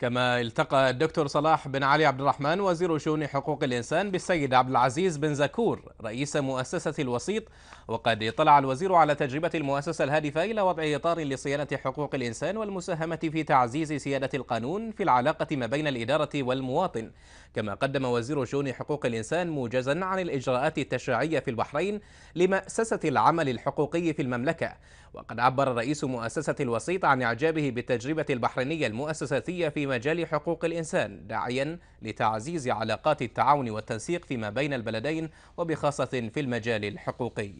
كما التقى الدكتور صلاح بن علي عبد الرحمن وزير شؤون حقوق الإنسان بالسيد عبد العزيز بن زكور رئيس مؤسسة الوسيط وقد اطلع الوزير على تجربة المؤسسة الهادفة إلى وضع إطار لصيانة حقوق الإنسان والمساهمة في تعزيز سيادة القانون في العلاقة ما بين الإدارة والمواطن كما قدم وزير شؤون حقوق الإنسان موجزا عن الإجراءات التشريعية في البحرين لمأسسة العمل الحقوقي في المملكة وقد عبر رئيس مؤسسة الوسيط عن إعجابه بالتجربة البحرينية المؤسساتية في مجال حقوق الإنسان داعيا لتعزيز علاقات التعاون والتنسيق فيما بين البلدين وبخاصة في المجال الحقوقي